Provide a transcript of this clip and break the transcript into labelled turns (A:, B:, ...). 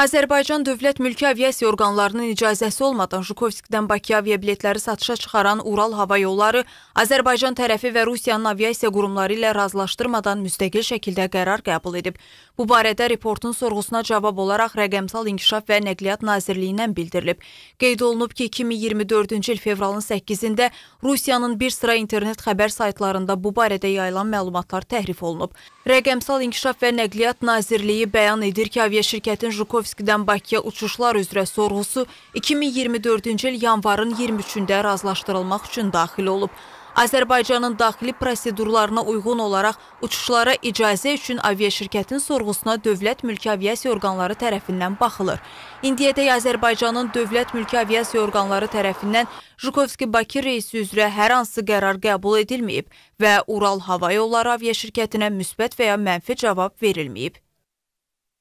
A: Azərbaycan dövlət mülki aviasiya orqanlarının icazəsi olmadan Jukovskdən Bakıya avia biletləri satışa çıxaran Ural Hava Yolları Azərbaycan tərəfi və Rusiyanın aviasiya qurumları ilə razılaşdırmadan müstəqil şəkildə qərar qəbul edib. Bu barədə reportun sorğusuna cavab olaraq Rəqəmsal İnkişaf və Nəqliyyat Nazirliyindən bildirilib. Qeyd olunub ki, 2024-cü il fevralın 8-də Rusiyanın bir sıra internet xəbər saytlarında bu barədə yayılan məlumatlar təhrif olunub. Rəqəmsal İnkişaf və Nəqliyyat Nazirliyi bəyan edir ki, aviaşirkətin Jukovski Novosibirskdən Bakıya uçuşlar üzrə sorğusu 2024-cü il yanvarın 23-də razılaşdırılmaq üçün daxil olub. Azərbaycanın daxili prosedurlarına uyğun olaraq uçuşlara icazə üçün aviaşirkətin sorğusuna dövlət mülki aviasiya orqanları tərəfindən baxılır. İndiyədək Azərbaycanın dövlət mülki aviasiya orqanları tərəfindən Jukovski-Bakı reysi üzrə hər hansı qərar qəbul edilməyib və Ural Hava Yolları aviaşirkətinə müsbət və ya mənfi cavab verilməyib.